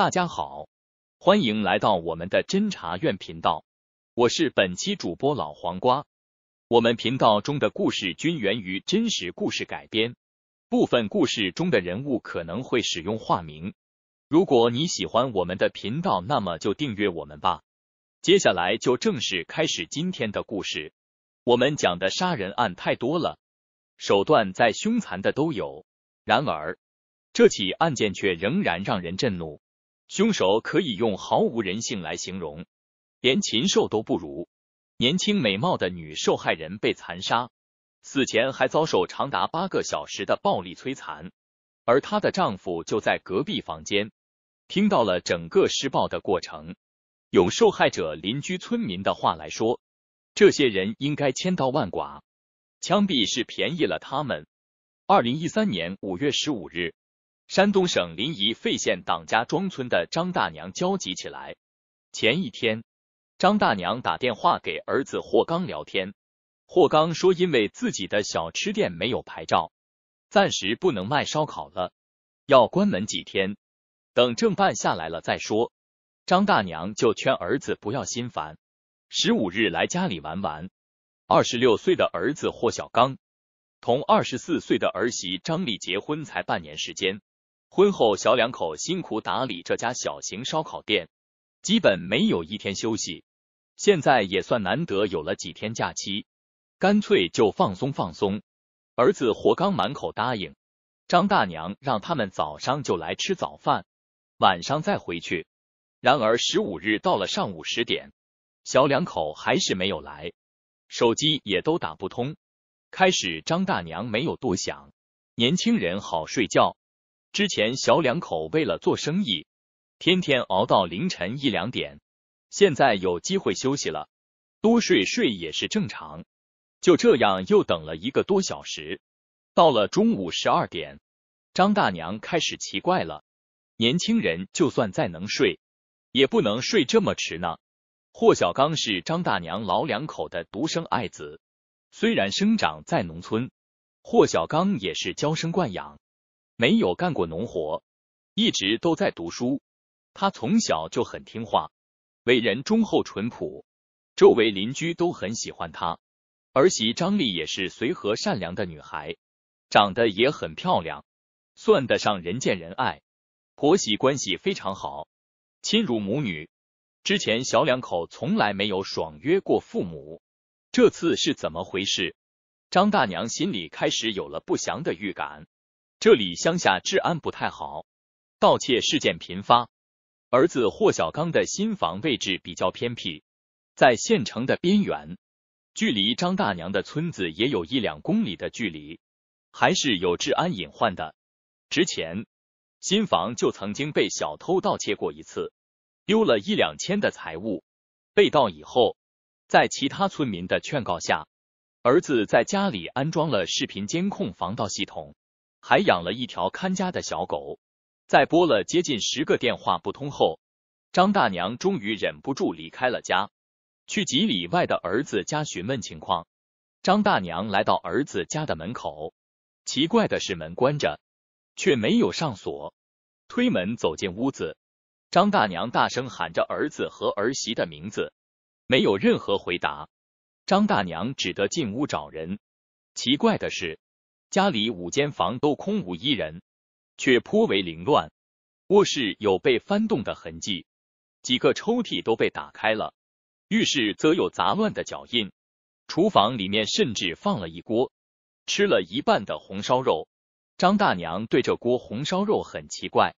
大家好，欢迎来到我们的侦查院频道，我是本期主播老黄瓜。我们频道中的故事均源于真实故事改编，部分故事中的人物可能会使用化名。如果你喜欢我们的频道，那么就订阅我们吧。接下来就正式开始今天的故事。我们讲的杀人案太多了，手段再凶残的都有。然而，这起案件却仍然让人震怒。凶手可以用毫无人性来形容，连禽兽都不如。年轻美貌的女受害人被残杀，死前还遭受长达八个小时的暴力摧残，而她的丈夫就在隔壁房间听到了整个施暴的过程。用受害者邻居村民的话来说，这些人应该千刀万剐，枪毙是便宜了他们。二零一三年五月十五日。山东省临沂费县党家庄村的张大娘焦急起来。前一天，张大娘打电话给儿子霍刚聊天，霍刚说因为自己的小吃店没有牌照，暂时不能卖烧烤了，要关门几天，等证办下来了再说。张大娘就劝儿子不要心烦，十五日来家里玩玩。二十六岁的儿子霍小刚同二十四岁的儿媳张丽结婚才半年时间。婚后，小两口辛苦打理这家小型烧烤店，基本没有一天休息。现在也算难得有了几天假期，干脆就放松放松。儿子活刚满口答应，张大娘让他们早上就来吃早饭，晚上再回去。然而，十五日到了上午十点，小两口还是没有来，手机也都打不通。开始，张大娘没有多想，年轻人好睡觉。之前小两口为了做生意，天天熬到凌晨一两点。现在有机会休息了，多睡睡也是正常。就这样又等了一个多小时，到了中午十二点，张大娘开始奇怪了：年轻人就算再能睡，也不能睡这么迟呢。霍小刚是张大娘老两口的独生爱子，虽然生长在农村，霍小刚也是娇生惯养。没有干过农活，一直都在读书。他从小就很听话，为人忠厚淳朴，周围邻居都很喜欢他。儿媳张丽也是随和善良的女孩，长得也很漂亮，算得上人见人爱。婆媳关系非常好，亲如母女。之前小两口从来没有爽约过父母，这次是怎么回事？张大娘心里开始有了不祥的预感。这里乡下治安不太好，盗窃事件频发。儿子霍小刚的新房位置比较偏僻，在县城的边缘，距离张大娘的村子也有一两公里的距离，还是有治安隐患的。之前新房就曾经被小偷盗窃过一次，丢了一两千的财物。被盗以后，在其他村民的劝告下，儿子在家里安装了视频监控防盗系统。还养了一条看家的小狗，在拨了接近十个电话不通后，张大娘终于忍不住离开了家，去几里外的儿子家询问情况。张大娘来到儿子家的门口，奇怪的是门关着，却没有上锁。推门走进屋子，张大娘大声喊着儿子和儿媳的名字，没有任何回答。张大娘只得进屋找人。奇怪的是。家里五间房都空无一人，却颇为凌乱。卧室有被翻动的痕迹，几个抽屉都被打开了。浴室则有杂乱的脚印，厨房里面甚至放了一锅吃了一半的红烧肉。张大娘对这锅红烧肉很奇怪。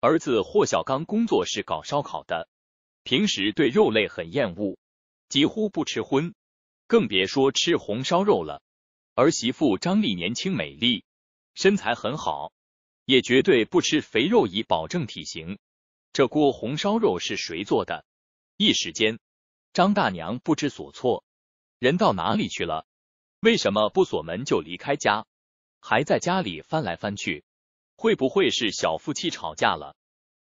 儿子霍小刚工作是搞烧烤的，平时对肉类很厌恶，几乎不吃荤，更别说吃红烧肉了。儿媳妇张丽年轻美丽，身材很好，也绝对不吃肥肉以保证体型。这锅红烧肉是谁做的？一时间，张大娘不知所措，人到哪里去了？为什么不锁门就离开家？还在家里翻来翻去，会不会是小夫妻吵架了？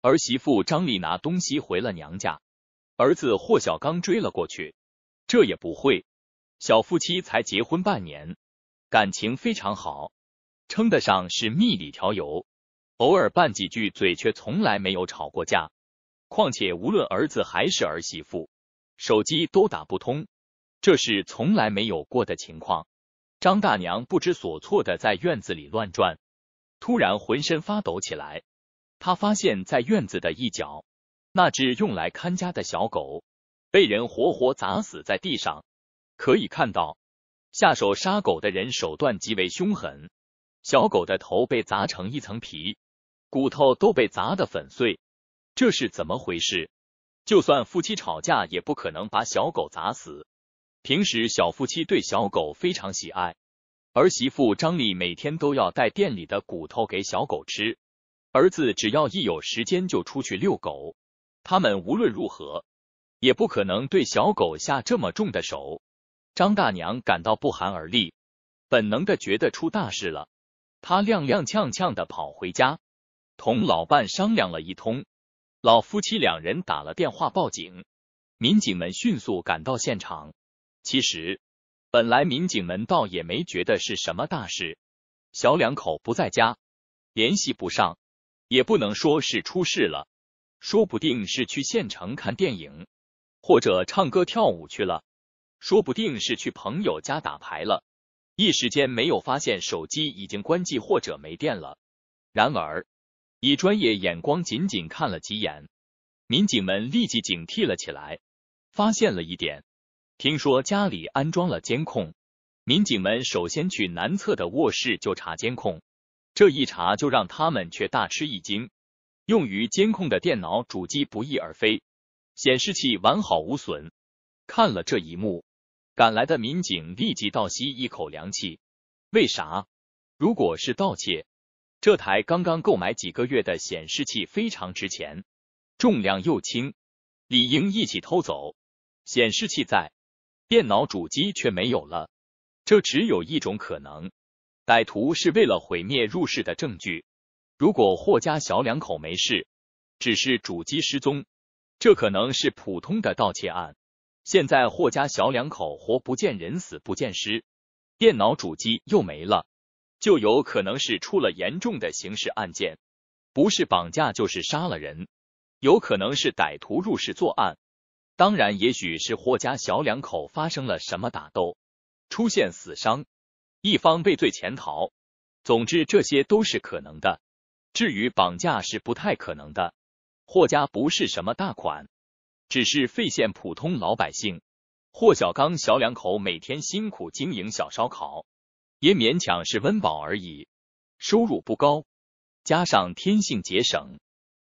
儿媳妇张丽拿东西回了娘家，儿子霍小刚追了过去。这也不会，小夫妻才结婚半年。感情非常好，称得上是蜜里调油。偶尔拌几句嘴，却从来没有吵过架。况且无论儿子还是儿媳妇，手机都打不通，这是从来没有过的情况。张大娘不知所措的在院子里乱转，突然浑身发抖起来。她发现在院子的一角，那只用来看家的小狗，被人活活砸死在地上。可以看到。下手杀狗的人手段极为凶狠，小狗的头被砸成一层皮，骨头都被砸得粉碎，这是怎么回事？就算夫妻吵架也不可能把小狗砸死。平时小夫妻对小狗非常喜爱，儿媳妇张丽每天都要带店里的骨头给小狗吃，儿子只要一有时间就出去遛狗，他们无论如何也不可能对小狗下这么重的手。张大娘感到不寒而栗，本能的觉得出大事了。她踉踉跄跄的跑回家，同老伴商量了一通，老夫妻两人打了电话报警。民警们迅速赶到现场。其实，本来民警们倒也没觉得是什么大事。小两口不在家，联系不上，也不能说是出事了，说不定是去县城看电影，或者唱歌跳舞去了。说不定是去朋友家打牌了，一时间没有发现手机已经关机或者没电了。然而，以专业眼光仅仅看了几眼，民警们立即警惕了起来，发现了一点。听说家里安装了监控，民警们首先去南侧的卧室就查监控。这一查就让他们却大吃一惊，用于监控的电脑主机不翼而飞，显示器完好无损。看了这一幕。赶来的民警立即倒吸一口凉气。为啥？如果是盗窃，这台刚刚购买几个月的显示器非常值钱，重量又轻，理应一起偷走。显示器在，电脑主机却没有了。这只有一种可能：歹徒是为了毁灭入室的证据。如果霍家小两口没事，只是主机失踪，这可能是普通的盗窃案。现在霍家小两口活不见人死不见尸，电脑主机又没了，就有可能是出了严重的刑事案件，不是绑架就是杀了人，有可能是歹徒入室作案，当然，也许是霍家小两口发生了什么打斗，出现死伤，一方畏罪潜逃，总之这些都是可能的。至于绑架是不太可能的，霍家不是什么大款。只是费县普通老百姓，霍小刚小两口每天辛苦经营小烧烤，也勉强是温饱而已，收入不高，加上天性节省。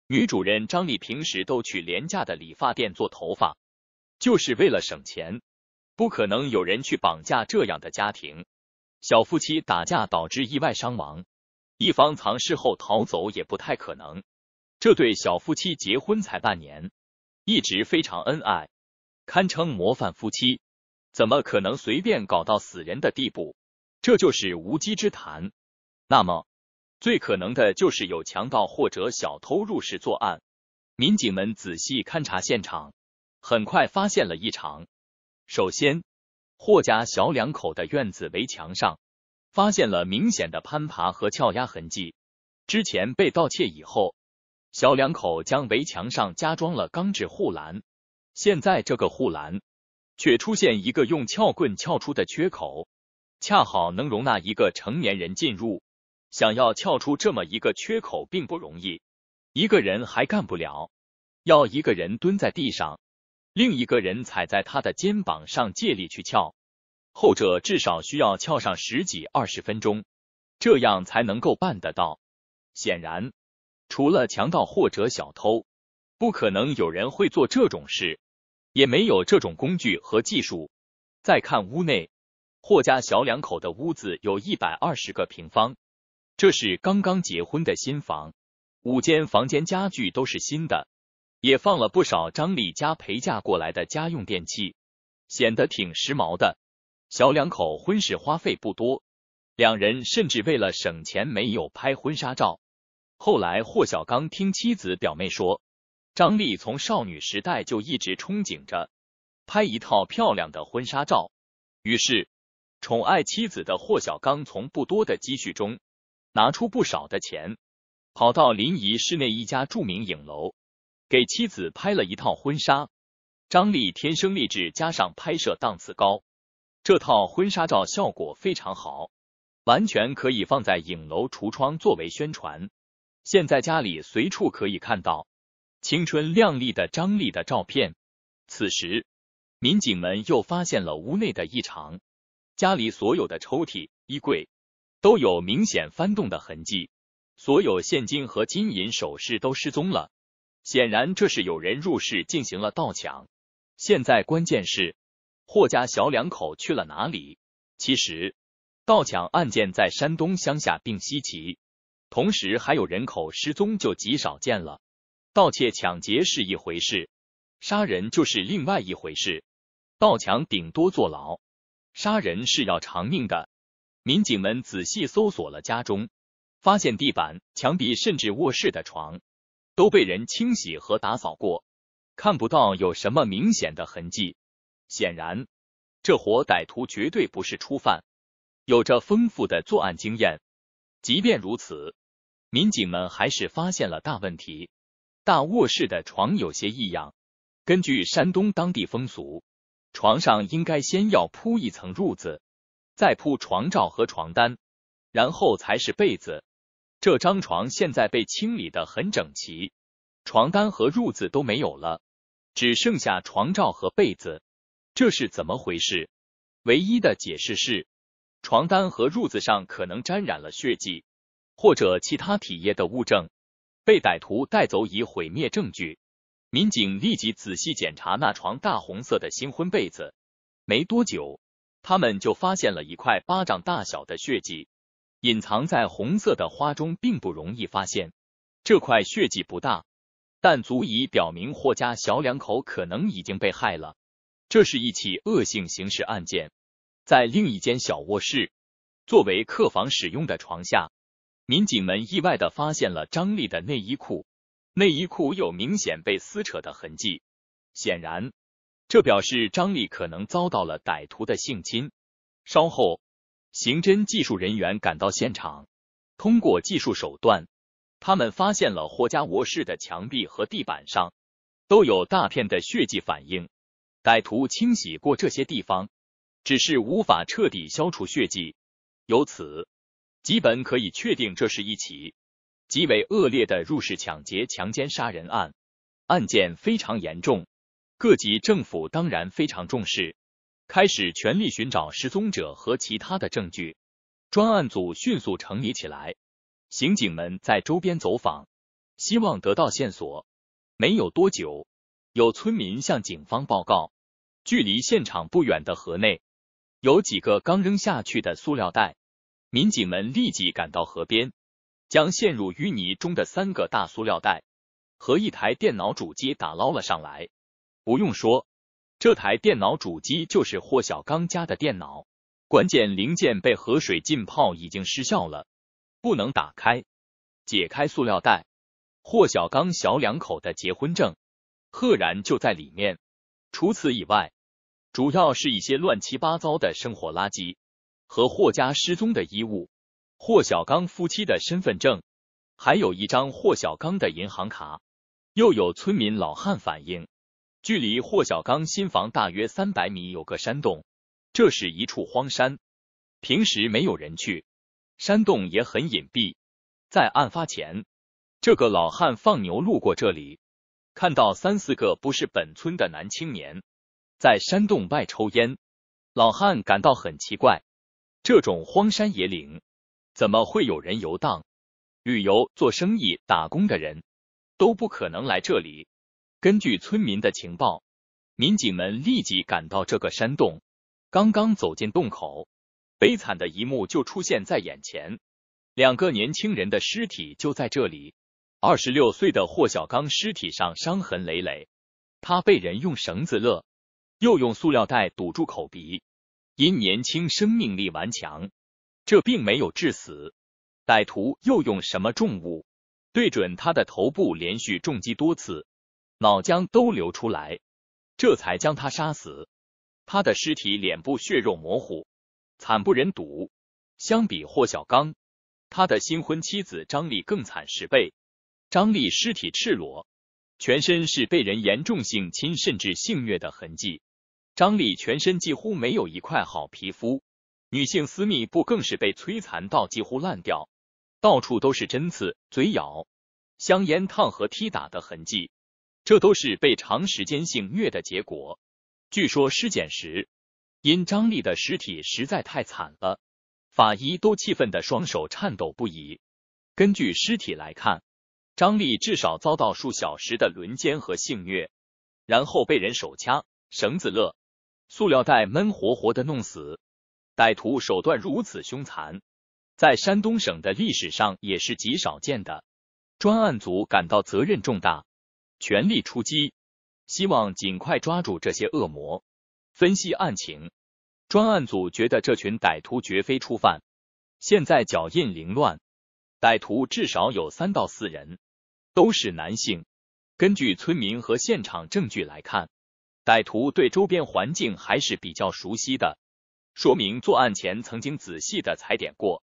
女主人张丽平时都去廉价的理发店做头发，就是为了省钱。不可能有人去绑架这样的家庭。小夫妻打架导致意外伤亡，一方藏尸后逃走也不太可能。这对小夫妻结婚才半年。一直非常恩爱，堪称模范夫妻，怎么可能随便搞到死人的地步？这就是无稽之谈。那么，最可能的就是有强盗或者小偷入室作案。民警们仔细勘察现场，很快发现了异常。首先，霍家小两口的院子围墙上发现了明显的攀爬和撬压痕迹。之前被盗窃以后。小两口将围墙上加装了钢制护栏，现在这个护栏却出现一个用撬棍撬出的缺口，恰好能容纳一个成年人进入。想要撬出这么一个缺口并不容易，一个人还干不了，要一个人蹲在地上，另一个人踩在他的肩膀上借力去撬，后者至少需要撬上十几二十分钟，这样才能够办得到。显然。除了强盗或者小偷，不可能有人会做这种事，也没有这种工具和技术。再看屋内，霍家小两口的屋子有一百二十个平方，这是刚刚结婚的新房，五间房间家具都是新的，也放了不少张李家陪嫁过来的家用电器，显得挺时髦的。小两口婚事花费不多，两人甚至为了省钱没有拍婚纱照。后来，霍小刚听妻子表妹说，张丽从少女时代就一直憧憬着拍一套漂亮的婚纱照。于是，宠爱妻子的霍小刚从不多的积蓄中拿出不少的钱，跑到临沂市内一家著名影楼，给妻子拍了一套婚纱。张丽天生丽质，加上拍摄档次高，这套婚纱照效果非常好，完全可以放在影楼橱窗作为宣传。现在家里随处可以看到青春靓丽的张丽的照片。此时，民警们又发现了屋内的异常，家里所有的抽屉、衣柜都有明显翻动的痕迹，所有现金和金银首饰都失踪了。显然，这是有人入室进行了盗抢。现在关键是，霍家小两口去了哪里？其实，盗抢案件在山东乡下并稀奇。同时还有人口失踪就极少见了。盗窃抢劫是一回事，杀人就是另外一回事。盗抢顶多坐牢，杀人是要偿命的。民警们仔细搜索了家中，发现地板、墙壁甚至卧室的床，都被人清洗和打扫过，看不到有什么明显的痕迹。显然，这伙歹徒绝对不是初犯，有着丰富的作案经验。即便如此，民警们还是发现了大问题。大卧室的床有些异样。根据山东当地风俗，床上应该先要铺一层褥子，再铺床罩和床单，然后才是被子。这张床现在被清理的很整齐，床单和褥子都没有了，只剩下床罩和被子。这是怎么回事？唯一的解释是。床单和褥子上可能沾染了血迹或者其他体液的物证，被歹徒带走以毁灭证据。民警立即仔细检查那床大红色的新婚被子，没多久，他们就发现了一块巴掌大小的血迹，隐藏在红色的花中并不容易发现。这块血迹不大，但足以表明霍家小两口可能已经被害了。这是一起恶性刑事案件。在另一间小卧室，作为客房使用的床下，民警们意外的发现了张丽的内衣裤，内衣裤有明显被撕扯的痕迹，显然，这表示张丽可能遭到了歹徒的性侵。稍后，刑侦技术人员赶到现场，通过技术手段，他们发现了霍家卧室的墙壁和地板上都有大片的血迹，反应，歹徒清洗过这些地方。只是无法彻底消除血迹，由此基本可以确定这是一起极为恶劣的入室抢劫、强奸、杀人案。案件非常严重，各级政府当然非常重视，开始全力寻找失踪者和其他的证据。专案组迅速成立起来，刑警们在周边走访，希望得到线索。没有多久，有村民向警方报告，距离现场不远的河内。有几个刚扔下去的塑料袋，民警们立即赶到河边，将陷入淤泥中的三个大塑料袋和一台电脑主机打捞了上来。不用说，这台电脑主机就是霍小刚家的电脑，关键零件被河水浸泡已经失效了，不能打开。解开塑料袋，霍小刚小两口的结婚证赫然就在里面。除此以外，主要是一些乱七八糟的生活垃圾和霍家失踪的衣物，霍小刚夫妻的身份证，还有一张霍小刚的银行卡。又有村民老汉反映，距离霍小刚新房大约三百米有个山洞，这是一处荒山，平时没有人去，山洞也很隐蔽。在案发前，这个老汉放牛路过这里，看到三四个不是本村的男青年。在山洞外抽烟，老汉感到很奇怪，这种荒山野岭怎么会有人游荡？旅游、做生意、打工的人都不可能来这里。根据村民的情报，民警们立即赶到这个山洞。刚刚走进洞口，悲惨的一幕就出现在眼前：两个年轻人的尸体就在这里。二十六岁的霍小刚尸体上伤痕累累，他被人用绳子勒。又用塑料袋堵住口鼻，因年轻生命力顽强，这并没有致死。歹徒又用什么重物对准他的头部连续重击多次，脑浆都流出来，这才将他杀死。他的尸体脸部血肉模糊，惨不忍睹。相比霍小刚，他的新婚妻子张丽更惨十倍。张丽尸体赤裸，全身是被人严重性侵甚至性虐的痕迹。张丽全身几乎没有一块好皮肤，女性私密部更是被摧残到几乎烂掉，到处都是针刺、嘴咬、香烟烫和踢打的痕迹。这都是被长时间性虐的结果。据说尸检时，因张丽的尸体实在太惨了，法医都气愤的双手颤抖不已。根据尸体来看，张丽至少遭到数小时的轮奸和性虐，然后被人手掐、绳子勒。塑料袋闷活活的弄死，歹徒手段如此凶残，在山东省的历史上也是极少见的。专案组感到责任重大，全力出击，希望尽快抓住这些恶魔。分析案情，专案组觉得这群歹徒绝非初犯。现在脚印凌乱，歹徒至少有三到四人，都是男性。根据村民和现场证据来看。歹徒对周边环境还是比较熟悉的，说明作案前曾经仔细的踩点过，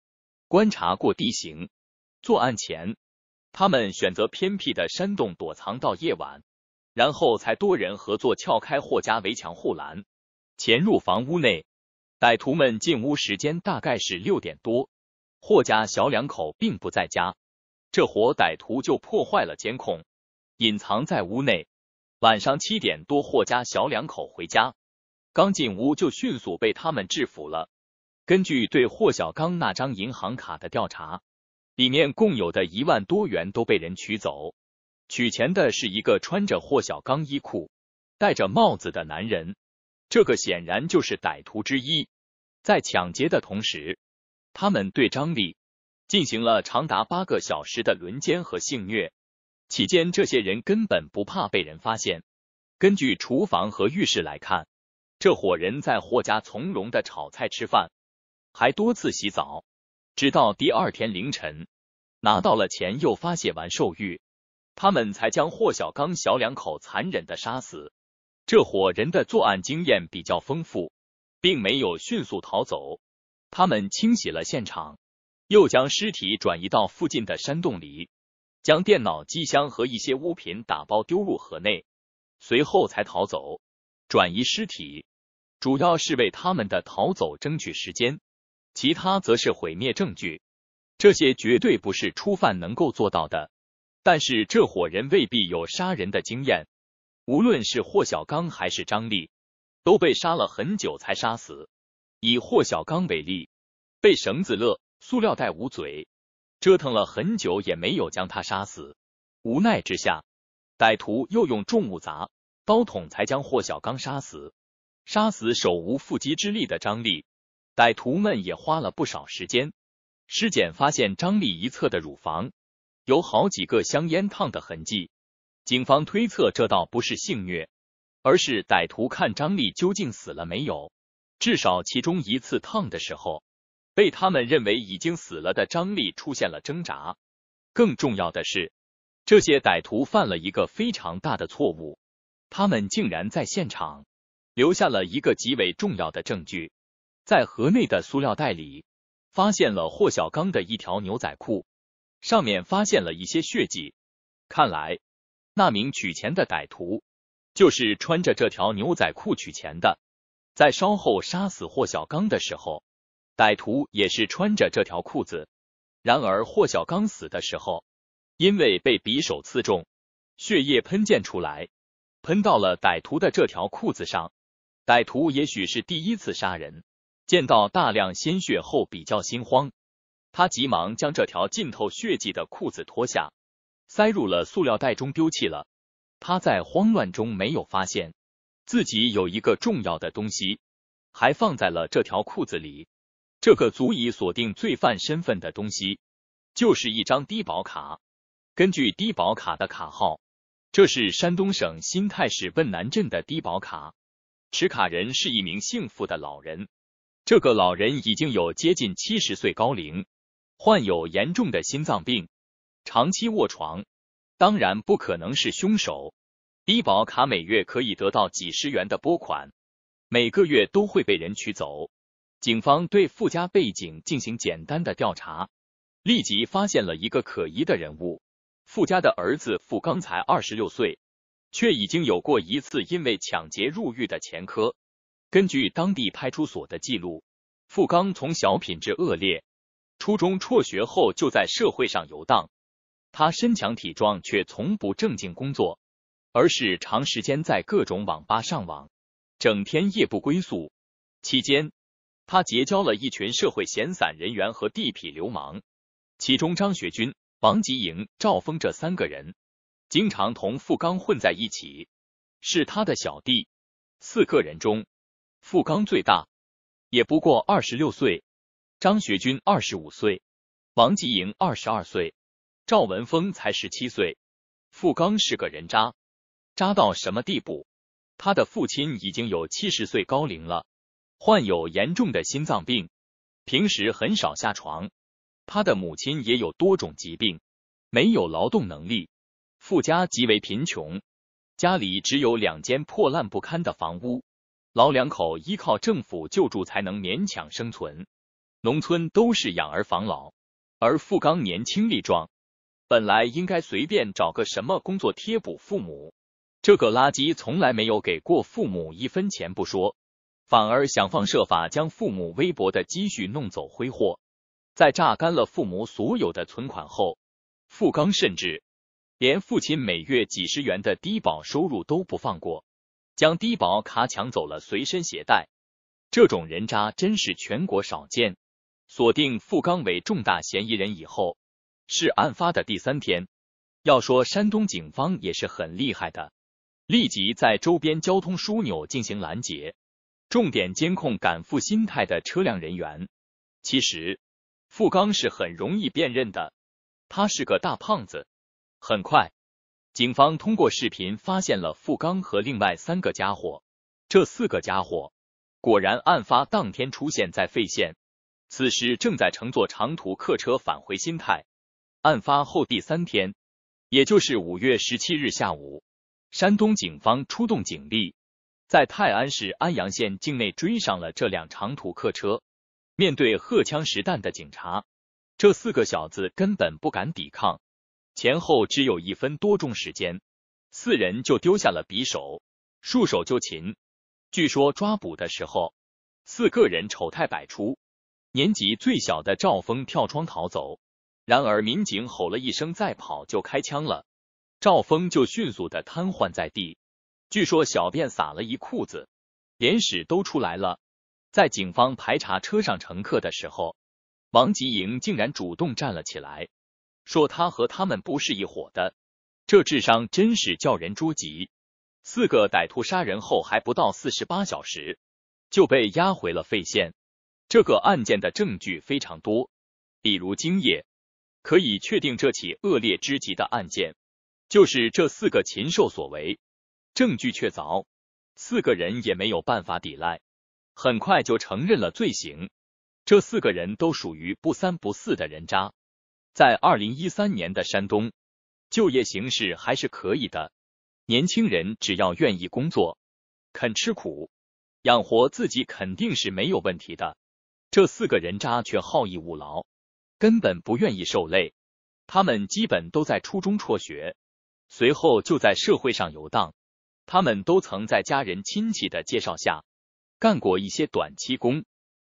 观察过地形。作案前，他们选择偏僻的山洞躲藏到夜晚，然后才多人合作撬开霍家围墙护栏，潜入房屋内。歹徒们进屋时间大概是六点多，霍家小两口并不在家，这伙歹徒就破坏了监控，隐藏在屋内。晚上七点多，霍家小两口回家，刚进屋就迅速被他们制服了。根据对霍小刚那张银行卡的调查，里面共有的一万多元都被人取走。取钱的是一个穿着霍小刚衣裤、戴着帽子的男人，这个显然就是歹徒之一。在抢劫的同时，他们对张丽进行了长达八个小时的轮奸和性虐。期间，这些人根本不怕被人发现。根据厨房和浴室来看，这伙人在霍家从容的炒菜吃饭，还多次洗澡，直到第二天凌晨拿到了钱，又发泄完兽欲，他们才将霍小刚小两口残忍的杀死。这伙人的作案经验比较丰富，并没有迅速逃走。他们清洗了现场，又将尸体转移到附近的山洞里。将电脑机箱和一些物品打包丢入河内，随后才逃走，转移尸体，主要是为他们的逃走争取时间，其他则是毁灭证据。这些绝对不是初犯能够做到的，但是这伙人未必有杀人的经验。无论是霍小刚还是张丽，都被杀了很久才杀死。以霍小刚为例，被绳子勒，塑料袋捂嘴。折腾了很久也没有将他杀死，无奈之下，歹徒又用重物砸刀捅，才将霍小刚杀死。杀死手无缚鸡之力的张力，歹徒们也花了不少时间。尸检发现，张力一侧的乳房有好几个香烟烫的痕迹。警方推测，这倒不是性虐，而是歹徒看张力究竟死了没有。至少其中一次烫的时候。被他们认为已经死了的张丽出现了挣扎。更重要的是，这些歹徒犯了一个非常大的错误，他们竟然在现场留下了一个极为重要的证据，在河内的塑料袋里发现了霍小刚的一条牛仔裤，上面发现了一些血迹。看来，那名取钱的歹徒就是穿着这条牛仔裤取钱的，在稍后杀死霍小刚的时候。歹徒也是穿着这条裤子，然而霍小刚死的时候，因为被匕首刺中，血液喷溅出来，喷到了歹徒的这条裤子上。歹徒也许是第一次杀人，见到大量鲜血后比较心慌，他急忙将这条浸透血迹的裤子脱下，塞入了塑料袋中丢弃了。他在慌乱中没有发现自己有一个重要的东西还放在了这条裤子里。这个足以锁定罪犯身份的东西，就是一张低保卡。根据低保卡的卡号，这是山东省新泰市汶南镇的低保卡，持卡人是一名姓付的老人。这个老人已经有接近七十岁高龄，患有严重的心脏病，长期卧床，当然不可能是凶手。低保卡每月可以得到几十元的拨款，每个月都会被人取走。警方对富家背景进行简单的调查，立即发现了一个可疑的人物。富家的儿子富刚才二十六岁，却已经有过一次因为抢劫入狱的前科。根据当地派出所的记录，富刚从小品质恶劣，初中辍学后就在社会上游荡。他身强体壮，却从不正经工作，而是长时间在各种网吧上网，整天夜不归宿。期间，他结交了一群社会闲散人员和地痞流氓，其中张学军、王吉营、赵峰这三个人经常同富刚混在一起，是他的小弟。四个人中，富刚最大，也不过二十六岁；张学军二十五岁，王吉营二十二岁，赵文峰才十七岁。富刚是个人渣，渣到什么地步？他的父亲已经有七十岁高龄了。患有严重的心脏病，平时很少下床。他的母亲也有多种疾病，没有劳动能力，富家极为贫穷，家里只有两间破烂不堪的房屋，老两口依靠政府救助才能勉强生存。农村都是养儿防老，而富刚年轻力壮，本来应该随便找个什么工作贴补父母。这个垃圾从来没有给过父母一分钱，不说。反而想方设法将父母微薄的积蓄弄走挥霍，在榨干了父母所有的存款后，付刚甚至连父亲每月几十元的低保收入都不放过，将低保卡抢走了随身携带。这种人渣真是全国少见。锁定付刚为重大嫌疑人以后，是案发的第三天。要说山东警方也是很厉害的，立即在周边交通枢纽进行拦截。重点监控赶赴新泰的车辆人员。其实，付刚是很容易辨认的，他是个大胖子。很快，警方通过视频发现了付刚和另外三个家伙。这四个家伙果然案发当天出现在费县，此时正在乘坐长途客车返回新泰。案发后第三天，也就是五月十七日下午，山东警方出动警力。在泰安市安阳县境内追上了这辆长途客车。面对荷枪实弹的警察，这四个小子根本不敢抵抗。前后只有一分多钟时间，四人就丢下了匕首，束手就擒。据说抓捕的时候，四个人丑态百出。年纪最小的赵峰跳窗逃走，然而民警吼了一声“再跑就开枪了”，赵峰就迅速的瘫痪在地。据说小便撒了一裤子，眼屎都出来了。在警方排查车上乘客的时候，王吉营竟然主动站了起来，说他和他们不是一伙的。这智商真是叫人捉急。四个歹徒杀人后还不到四十八小时就被押回了费县。这个案件的证据非常多，比如精液，可以确定这起恶劣之极的案件就是这四个禽兽所为。证据确凿，四个人也没有办法抵赖，很快就承认了罪行。这四个人都属于不三不四的人渣。在二零一三年的山东，就业形势还是可以的，年轻人只要愿意工作、肯吃苦，养活自己肯定是没有问题的。这四个人渣却好逸恶劳，根本不愿意受累。他们基本都在初中辍学，随后就在社会上游荡。他们都曾在家人亲戚的介绍下干过一些短期工，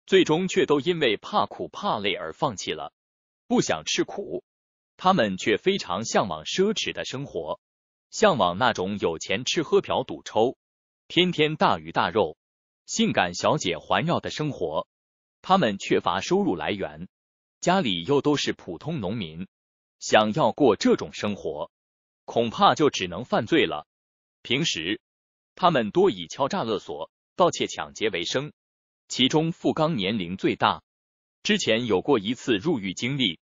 最终却都因为怕苦怕累而放弃了。不想吃苦，他们却非常向往奢侈的生活，向往那种有钱吃喝嫖赌抽，天天大鱼大肉、性感小姐环绕的生活。他们缺乏收入来源，家里又都是普通农民，想要过这种生活，恐怕就只能犯罪了。平时，他们多以敲诈勒索、盗窃、抢劫为生。其中，付刚年龄最大，之前有过一次入狱经历，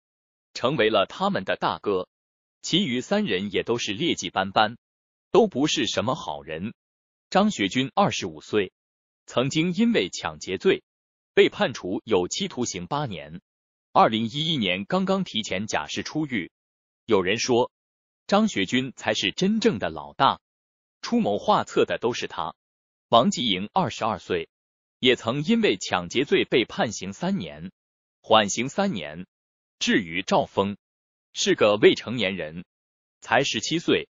成为了他们的大哥。其余三人也都是劣迹斑斑，都不是什么好人。张学军二十五岁，曾经因为抢劫罪被判处有期徒刑八年，二零一一年刚刚提前假释出狱。有人说，张学军才是真正的老大。出谋划策的都是他，王继营二十二岁，也曾因为抢劫罪被判刑三年，缓刑三年。至于赵峰，是个未成年人，才十七岁，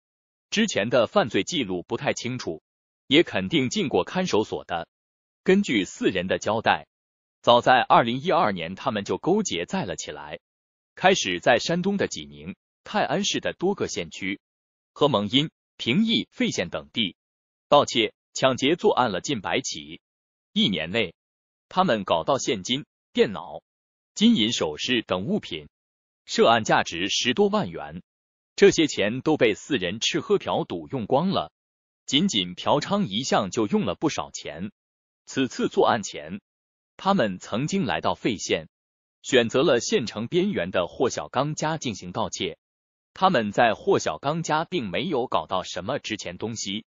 之前的犯罪记录不太清楚，也肯定进过看守所的。根据四人的交代，早在二零一二年，他们就勾结在了起来，开始在山东的济宁、泰安市的多个县区和蒙因。平邑、费县等地盗窃、抢劫作案了近百起，一年内他们搞到现金、电脑、金银首饰等物品，涉案价值十多万元。这些钱都被四人吃喝嫖赌用光了，仅仅嫖娼一项就用了不少钱。此次作案前，他们曾经来到费县，选择了县城边缘的霍小刚家进行盗窃。他们在霍小刚家并没有搞到什么值钱东西，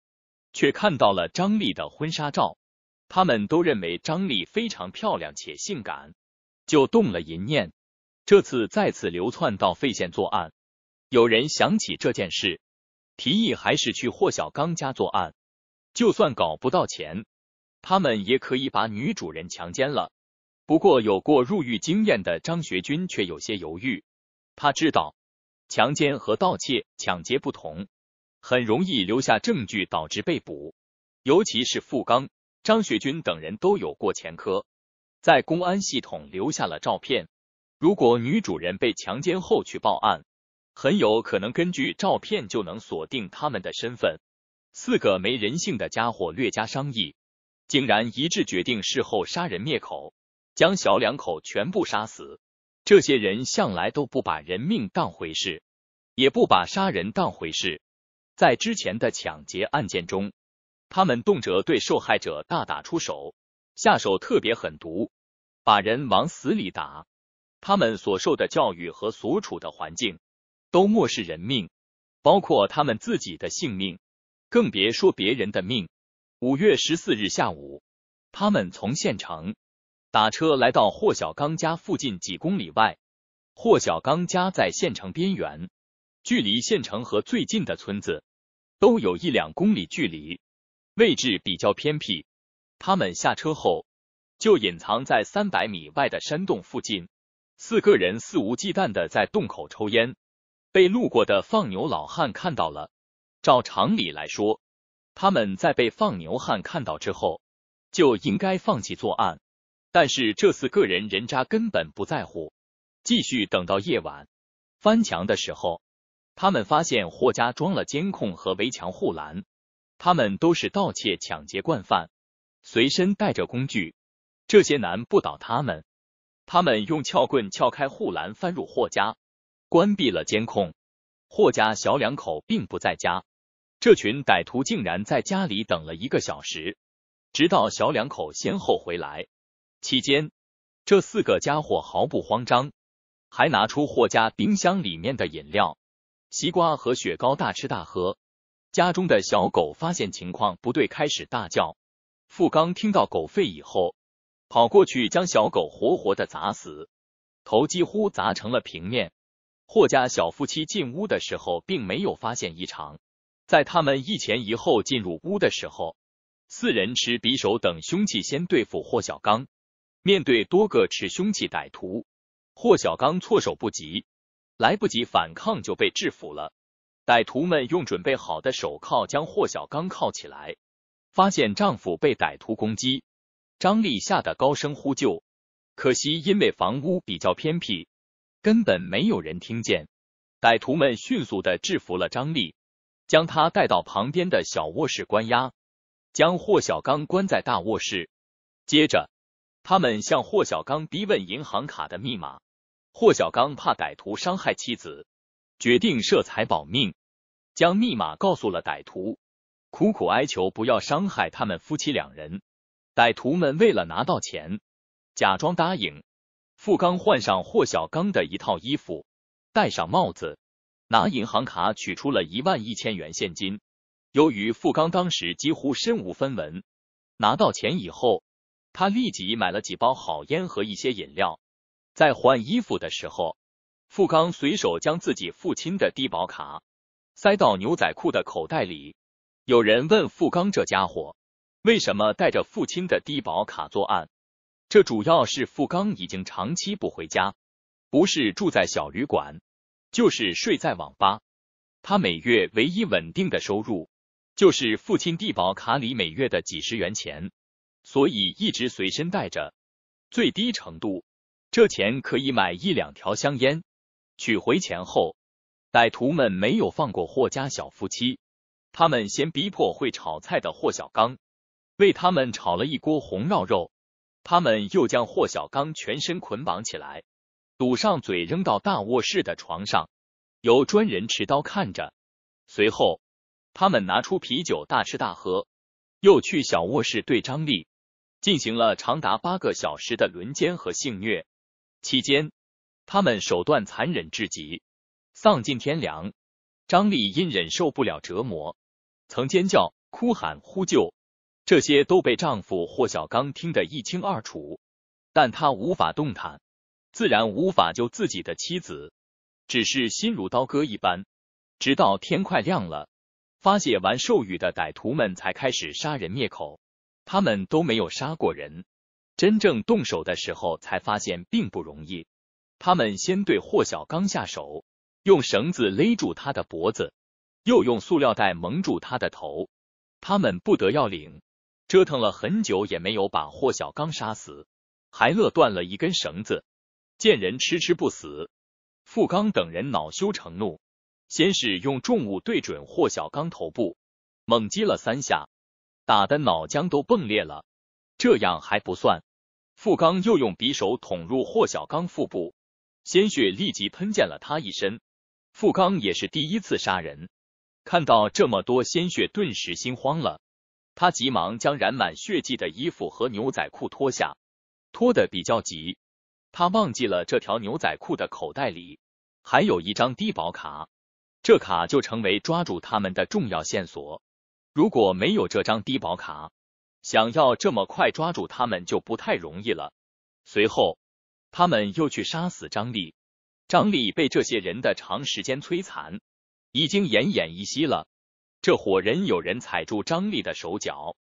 却看到了张丽的婚纱照。他们都认为张丽非常漂亮且性感，就动了淫念。这次再次流窜到费县作案，有人想起这件事，提议还是去霍小刚家作案。就算搞不到钱，他们也可以把女主人强奸了。不过有过入狱经验的张学军却有些犹豫，他知道。强奸和盗窃、抢劫不同，很容易留下证据导致被捕。尤其是付刚、张学军等人，都有过前科，在公安系统留下了照片。如果女主人被强奸后去报案，很有可能根据照片就能锁定他们的身份。四个没人性的家伙略加商议，竟然一致决定事后杀人灭口，将小两口全部杀死。这些人向来都不把人命当回事，也不把杀人当回事。在之前的抢劫案件中，他们动辄对受害者大打出手，下手特别狠毒，把人往死里打。他们所受的教育和所处的环境都漠视人命，包括他们自己的性命，更别说别人的命。五月十四日下午，他们从县城。打车来到霍小刚家附近几公里外，霍小刚家在县城边缘，距离县城和最近的村子都有一两公里距离，位置比较偏僻。他们下车后就隐藏在三百米外的山洞附近，四个人肆无忌惮的在洞口抽烟，被路过的放牛老汉看到了。照常理来说，他们在被放牛汉看到之后就应该放弃作案。但是这四个人人渣根本不在乎，继续等到夜晚翻墙的时候，他们发现霍家装了监控和围墙护栏，他们都是盗窃抢劫惯犯，随身带着工具，这些男不倒他们，他们用撬棍撬开护栏翻入霍家，关闭了监控，霍家小两口并不在家，这群歹徒竟然在家里等了一个小时，直到小两口先后回来。期间，这四个家伙毫不慌张，还拿出霍家冰箱里面的饮料、西瓜和雪糕大吃大喝。家中的小狗发现情况不对，开始大叫。付刚听到狗吠以后，跑过去将小狗活活的砸死，头几乎砸成了平面。霍家小夫妻进屋的时候，并没有发现异常。在他们一前一后进入屋的时候，四人持匕首等凶器先对付霍小刚。面对多个持凶器歹徒，霍小刚措手不及，来不及反抗就被制服了。歹徒们用准备好的手铐将霍小刚铐起来。发现丈夫被歹徒攻击，张丽吓得高声呼救，可惜因为房屋比较偏僻，根本没有人听见。歹徒们迅速的制服了张丽，将她带到旁边的小卧室关押，将霍小刚关在大卧室。接着。他们向霍小刚逼问银行卡的密码，霍小刚怕歹徒伤害妻子，决定设财保命，将密码告诉了歹徒，苦苦哀求不要伤害他们夫妻两人。歹徒们为了拿到钱，假装答应。富刚换上霍小刚的一套衣服，戴上帽子，拿银行卡取出了一万一千元现金。由于富刚当时几乎身无分文，拿到钱以后。他立即买了几包好烟和一些饮料，在换衣服的时候，富刚随手将自己父亲的低保卡塞到牛仔裤的口袋里。有人问富刚：“这家伙为什么带着父亲的低保卡作案？”这主要是富刚已经长期不回家，不是住在小旅馆，就是睡在网吧。他每月唯一稳定的收入就是父亲低保卡里每月的几十元钱。所以一直随身带着，最低程度，这钱可以买一两条香烟。取回钱后，歹徒们没有放过霍家小夫妻，他们先逼迫会炒菜的霍小刚为他们炒了一锅红绕肉，他们又将霍小刚全身捆绑起来，堵上嘴扔到大卧室的床上，有专人持刀看着。随后，他们拿出啤酒大吃大喝，又去小卧室对张丽。进行了长达八个小时的轮奸和性虐，期间他们手段残忍至极，丧尽天良。张丽因忍受不了折磨，曾尖叫、哭喊、呼救，这些都被丈夫霍小刚听得一清二楚，但他无法动弹，自然无法救自己的妻子，只是心如刀割一般。直到天快亮了，发泄完兽语的歹徒们才开始杀人灭口。他们都没有杀过人，真正动手的时候才发现并不容易。他们先对霍小刚下手，用绳子勒住他的脖子，又用塑料袋蒙住他的头。他们不得要领，折腾了很久也没有把霍小刚杀死，还勒断了一根绳子。见人迟迟不死，富刚等人恼羞成怒，先是用重物对准霍小刚头部猛击了三下。打的脑浆都迸裂了，这样还不算。富刚又用匕首捅入霍小刚腹部，鲜血立即喷溅了他一身。富刚也是第一次杀人，看到这么多鲜血，顿时心慌了。他急忙将染满血迹的衣服和牛仔裤脱下，脱的比较急，他忘记了这条牛仔裤的口袋里还有一张低保卡，这卡就成为抓住他们的重要线索。如果没有这张低保卡，想要这么快抓住他们就不太容易了。随后，他们又去杀死张丽。张丽被这些人的长时间摧残，已经奄奄一息了。这伙人有人踩住张丽的手脚，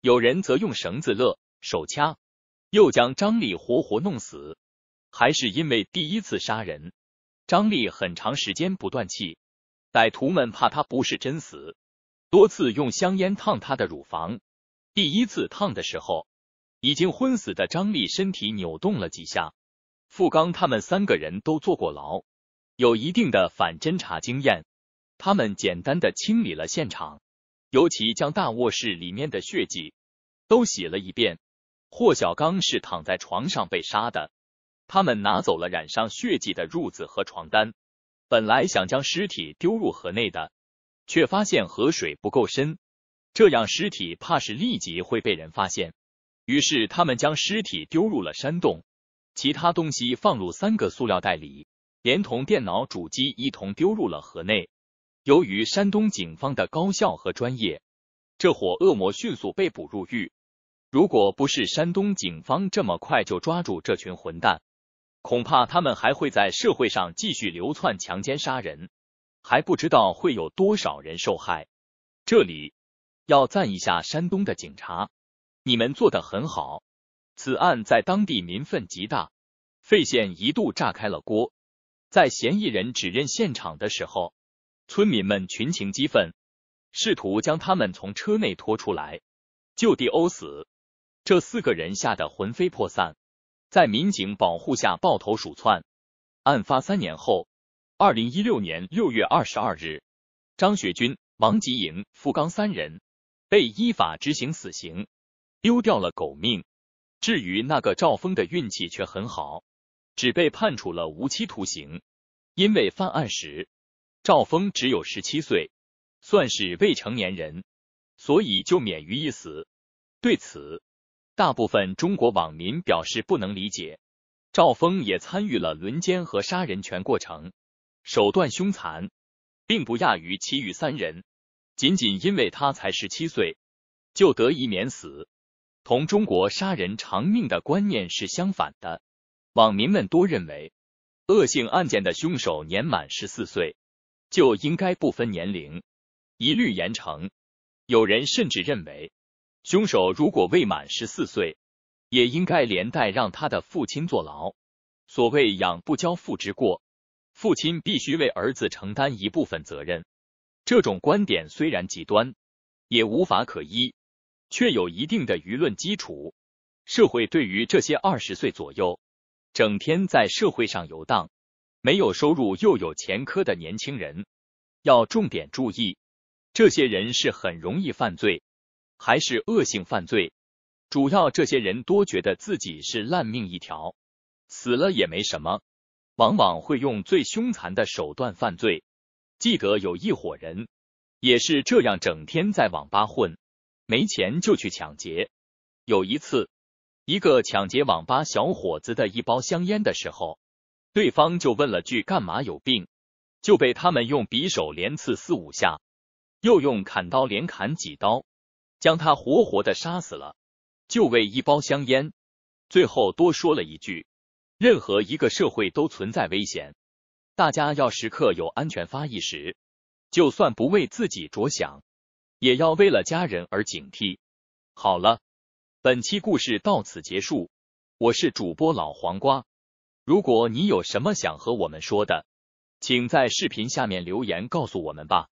有人则用绳子勒、手掐，又将张丽活活弄死。还是因为第一次杀人，张丽很长时间不断气，歹徒们怕他不是真死。多次用香烟烫他的乳房。第一次烫的时候，已经昏死的张丽身体扭动了几下。付刚他们三个人都坐过牢，有一定的反侦查经验。他们简单的清理了现场，尤其将大卧室里面的血迹都洗了一遍。霍小刚是躺在床上被杀的，他们拿走了染上血迹的褥子和床单。本来想将尸体丢入河内的。却发现河水不够深，这样尸体怕是立即会被人发现。于是他们将尸体丢入了山洞，其他东西放入三个塑料袋里，连同电脑主机一同丢入了河内。由于山东警方的高效和专业，这伙恶魔迅速被捕入狱。如果不是山东警方这么快就抓住这群混蛋，恐怕他们还会在社会上继续流窜、强奸、杀人。还不知道会有多少人受害。这里要赞一下山东的警察，你们做的很好。此案在当地民愤极大，费县一度炸开了锅。在嫌疑人指认现场的时候，村民们群情激愤，试图将他们从车内拖出来，就地殴死。这四个人吓得魂飞魄散，在民警保护下抱头鼠窜。案发三年后。二零一六年六月二十二日，张学军、王吉营、付刚三人被依法执行死刑，丢掉了狗命。至于那个赵峰的运气却很好，只被判处了无期徒刑。因为犯案时赵峰只有十七岁，算是未成年人，所以就免于一死。对此，大部分中国网民表示不能理解。赵峰也参与了轮奸和杀人全过程。手段凶残，并不亚于其余三人。仅仅因为他才十七岁，就得以免死，同中国杀人偿命的观念是相反的。网民们多认为，恶性案件的凶手年满十四岁，就应该不分年龄，一律严惩。有人甚至认为，凶手如果未满十四岁，也应该连带让他的父亲坐牢。所谓“养不教，父之过”。父亲必须为儿子承担一部分责任，这种观点虽然极端，也无法可依，却有一定的舆论基础。社会对于这些二十岁左右、整天在社会上游荡、没有收入又有前科的年轻人，要重点注意。这些人是很容易犯罪，还是恶性犯罪？主要这些人多觉得自己是烂命一条，死了也没什么。往往会用最凶残的手段犯罪。记得有一伙人也是这样，整天在网吧混，没钱就去抢劫。有一次，一个抢劫网吧小伙子的一包香烟的时候，对方就问了句“干嘛有病”，就被他们用匕首连刺四五下，又用砍刀连砍几刀，将他活活的杀死了，就为一包香烟。最后多说了一句。任何一个社会都存在危险，大家要时刻有安全发意识。就算不为自己着想，也要为了家人而警惕。好了，本期故事到此结束。我是主播老黄瓜。如果你有什么想和我们说的，请在视频下面留言告诉我们吧。